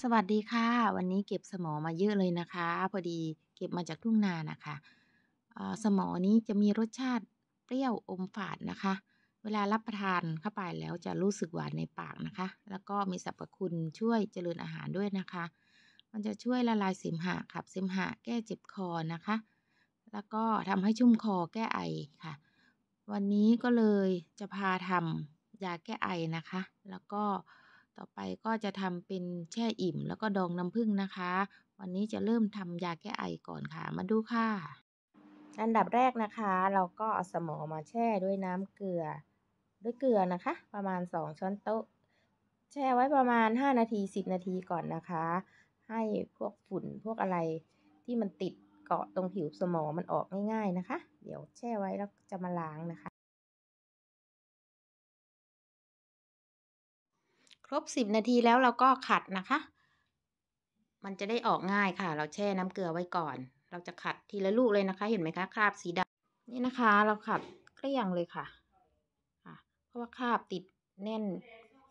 สวัสดีค่ะ วันนี้เก็บสมอมาเยอะเลยนะคะ พอดีเก็บมาจากทุ่งนานะคะสมอนี้จะมีรสชาติเปรี้ยวอมฝาดนะคะ เวลารับประทานเข้าไปแล้วจะรู้สึกหวานในปากนะคะ แล้วก็มีสรรพคุณช่วยเจริญอาหารด้วยนะคะ มันจะช่วยละลายเสมหะขับเสมหะแก้เจ็บคอนะคะ แล้วก็ทำให้ชุ่มคอแก้ไอค่ะ วันนี้ก็เลยจะพาทำยาแก้ไอนะคะ แล้วก็ต่อไปก็จะทำเป็นแช่อิ่มแล้วก็ดองน้ำผึ้งนะคะ วันนี้จะเริ่มทำยาแก้ไอก่อนค่ะมาดูค่ะ อันดับแรกนะคะ เราก็เอาสมอมาแช่ด้วยน้ำเกลือด้วยเกลือนะคะ ประมาณ2ช้อนโต๊ะ แช่ไว้ประมาณ 5 นาที 10 นาทีก่อนนะคะ ให้พวกฝุ่นพวกอะไรที่มันติดเกาะตรงผิวสมอมันออกง่าย ๆนะคะ เดี๋ยวแช่ไว้แล้วจะมาล้างนะคะครบ10นาทีแล้วเราก็ขัดนะคะ มันจะได้ออกง่ายค่ะ เราแช่น้ำเกลือไว้ก่อน เราจะขัดทีละลูกเลยนะคะ เห็นไหมคะ คราบสีดำนี่นะคะ เราขัดเกลี้ยงเลยค่ะ เพราะว่าคราบติดแน่น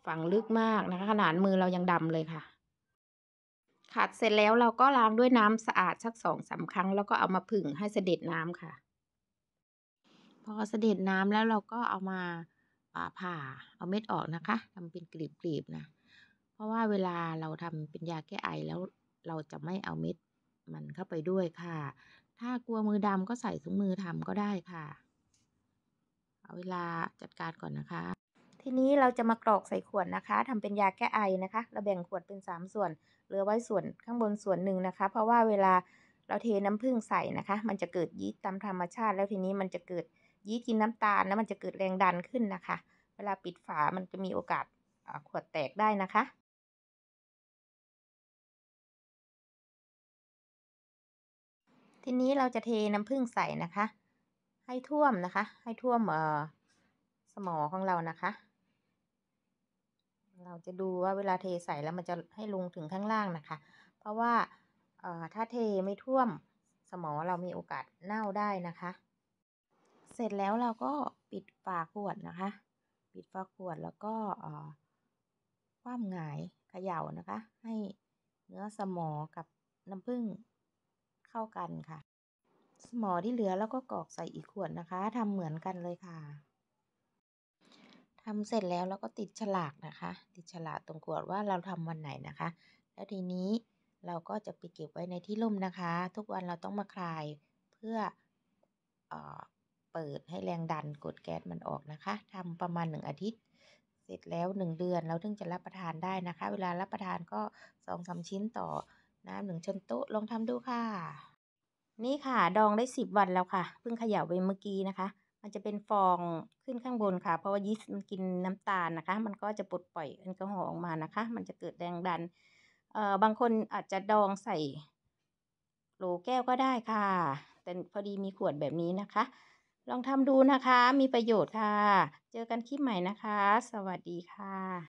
ฝังลึกมากนะคะ ขนาดมือเรายังดำเลยค่ะ ขัดเสร็จแล้วเราก็ล้างด้วยน้ำสะอาดสักสองสาครั้งแล้วก็เอามาผึ่งให้เสด็จน้ำค่ะ พอเสด็จน้ำแล้วเราก็เอามาผ่าเอาเม็ดออกนะคะทำเป็นกลีบๆนะเพราะว่าเวลาเราทำเป็นยาแก้ไอแล้วเราจะไม่เอาเม็ดมันเข้าไปด้วยค่ะ ถ้ากลัวมือดำก็ใส่ถุงมือทำก็ได้ค่ะเอาเวลาจัดการก่อนนะคะ ทีนี้เราจะมากรอกใส่ขวดนะคะทำเป็นยาแก้ไอนะคะเราแบ่งขวดเป็น3ส่วนเหลือไว้ส่วนข้างบนส่วนหนึ่งนะคะ เพราะว่าเวลาเราเทน้ำผึ้งใส่นะคะ มันจะเกิดยีสต์ตามธรรมชาติ แล้วทีนี้มันจะเกิดยี้กินน้ำตาลแล้ว มันจะเกิดแรงดันขึ้นนะคะ เวลาปิดฝา มันจะมีโอกาสขวดแตกได้นะคะ ทีนี้เราจะเทน้ำผึ้งใส่นะคะ ให้ท่วมนะคะ ให้ท่วมเอ่อสมอของเรานะคะ เราจะดูว่าเวลาเทใส่แล้วมันจะให้ลงถึงข้างล่างนะคะ เพราะว่าเอ่อถ้าเทไม่ท่วมสมอเรามีโอกาสเน่าได้นะคะเสร็จแล้ว เราก็ปิดฝาขวดนะคะ ปิดฝาขวดแล้วก็คว่ำหงายเขย่านะคะ ให้เนื้อสมอกับน้ำผึ้งเข้ากันค่ะ สมอที่เหลือแล้วก็กรอกใส่อีกขวดนะคะทำเหมือนกันเลยค่ะทำเสร็จแล้วเราก็ติดฉลากนะคะ ติดฉลากตรงขวดว่าเราทำวันไหนนะคะ แล้วทีนี้เราก็จะไปเก็บไว้ในที่ร่มนะคะ ทุกวันเราต้องมาคลายเพื่ออเปิดให้แรงดันกดแก๊สมันออกนะคะ ทำประมาณ 1อาทิตย์ เสร็จแล้ว 1 เดือน เราถึงจะรับประทานได้นะคะ เวลารับประทานก็สองสาชิ้นต่อ น้ำหนึ่งช้อนโต๊ะลองทำดูค่ะ นี่ค่ะดองได้ 10 วันแล้วค่ะ เพิ่งขย่าไปเมื่อกี้นะคะ มันจะเป็นฟองขึ้นข้างบนค่ะ เพราะว่ายีสต์มันกินน้ำตาลนะคะ มันก็จะปลดปล่อยแอลกอฮอล์ออกมานะคะ มันจะเกิดแรงดัน เอ่อ บางคนอาจจะดองใส่โหลแก้วก็ได้ค่ะ แต่พอดีมีขวดแบบนี้นะคะลองทำดูนะคะ มีประโยชน์ค่ะ เจอกันคลิปใหม่นะคะ สวัสดีค่ะ